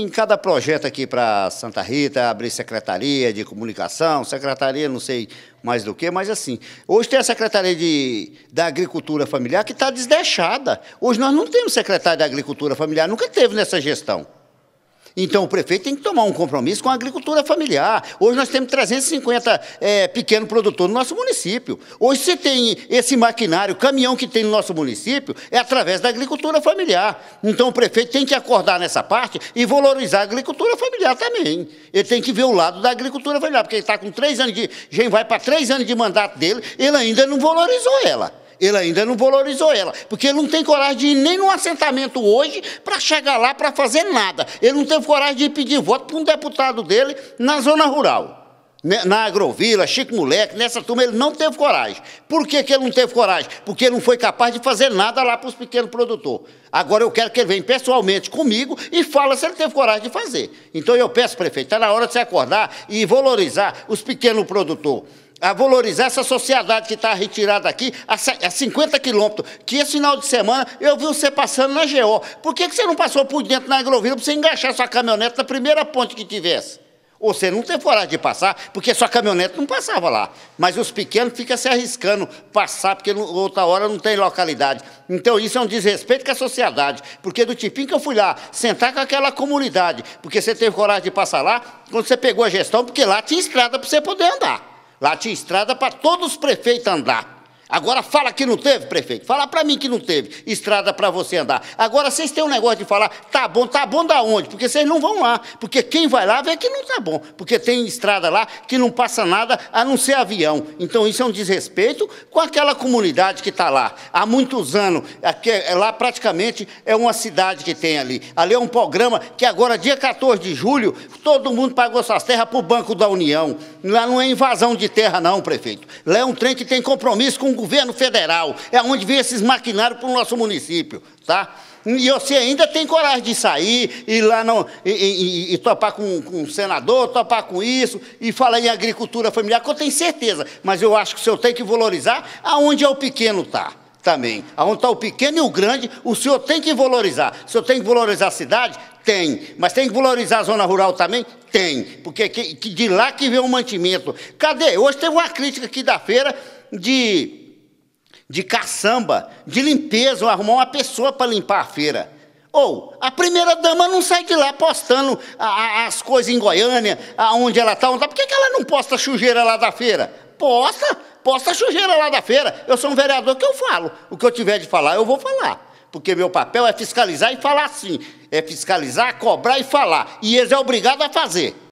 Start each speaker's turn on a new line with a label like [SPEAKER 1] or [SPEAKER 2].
[SPEAKER 1] Em cada projeto aqui para Santa Rita, abrir secretaria de comunicação, secretaria não sei mais do que, mas assim. Hoje tem a Secretaria de, da Agricultura Familiar que está desdeixada. Hoje nós não temos secretário da Agricultura Familiar, nunca teve nessa gestão. Então o prefeito tem que tomar um compromisso com a agricultura familiar. Hoje nós temos 350 é, pequeno produtor no nosso município. Hoje você tem esse maquinário, caminhão que tem no nosso município, é através da agricultura familiar. Então o prefeito tem que acordar nessa parte e valorizar a agricultura familiar também. Ele tem que ver o lado da agricultura familiar, porque ele está com três anos de. Já vai para três anos de mandato dele, ele ainda não valorizou ela ele ainda não valorizou ela, porque ele não tem coragem de ir nem num assentamento hoje para chegar lá para fazer nada. Ele não teve coragem de pedir voto para um deputado dele na zona rural. Né, na Agrovila, Chico Moleque, nessa turma, ele não teve coragem. Por que, que ele não teve coragem? Porque ele não foi capaz de fazer nada lá para os pequenos produtores. Agora eu quero que ele venha pessoalmente comigo e fala se ele teve coragem de fazer. Então eu peço, prefeito, está na hora de se acordar e valorizar os pequenos produtores a valorizar essa sociedade que está retirada aqui a 50 quilômetros, que esse final de semana eu vi você passando na GO. Por que, que você não passou por dentro na Agrovila para você engaixar sua caminhonete na primeira ponte que tivesse? Ou você não tem coragem de passar, porque sua caminhonete não passava lá. Mas os pequenos ficam se arriscando passar, porque outra hora não tem localidade. Então isso é um desrespeito com a sociedade, porque do tipinho que eu fui lá, sentar com aquela comunidade, porque você teve coragem de passar lá, quando você pegou a gestão, porque lá tinha estrada para você poder andar. Lá tinha estrada para todos os prefeitos andar. Agora fala que não teve, prefeito. Fala para mim que não teve estrada para você andar. Agora vocês têm um negócio de falar, tá bom, tá bom da onde? Porque vocês não vão lá. Porque quem vai lá vê que não tá bom. Porque tem estrada lá que não passa nada a não ser avião. Então isso é um desrespeito com aquela comunidade que está lá. Há muitos anos, aqui, é, é lá praticamente é uma cidade que tem ali. Ali é um programa que agora, dia 14 de julho, todo mundo pagou suas terras para o Banco da União. Lá não é invasão de terra, não, prefeito. Lá é um trem que tem compromisso com o governo federal, é onde vem esses maquinários para o nosso município, tá? E você ainda tem coragem de sair, ir lá não e, e, e topar com, com um senador, topar com isso, e falar em agricultura familiar, que eu tenho certeza, mas eu acho que o senhor tem que valorizar aonde é o pequeno tá, também. Aonde está o pequeno e o grande, o senhor tem que valorizar. O senhor tem que valorizar a cidade? Tem. Mas tem que valorizar a zona rural também? Tem. Porque que, que de lá que vem o mantimento. Cadê? Hoje teve uma crítica aqui da feira de de caçamba, de limpeza, ou arrumar uma pessoa para limpar a feira. Ou a primeira dama não sai de lá postando a, a, as coisas em Goiânia, aonde ela está, tá. por que, que ela não posta sujeira lá da feira? Posta, posta sujeira lá da feira. Eu sou um vereador que eu falo. O que eu tiver de falar, eu vou falar. Porque meu papel é fiscalizar e falar sim. É fiscalizar, cobrar e falar. E eles é obrigado a fazer.